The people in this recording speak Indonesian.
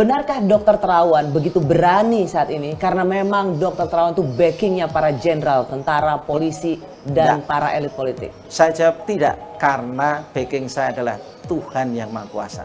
Benarkah Dokter Terawan begitu berani saat ini? Karena memang Dokter Terawan itu backingnya para jenderal, tentara, polisi, dan para elit politik. Saya jawab tidak, karena backing saya adalah Tuhan yang Maha Kuasa.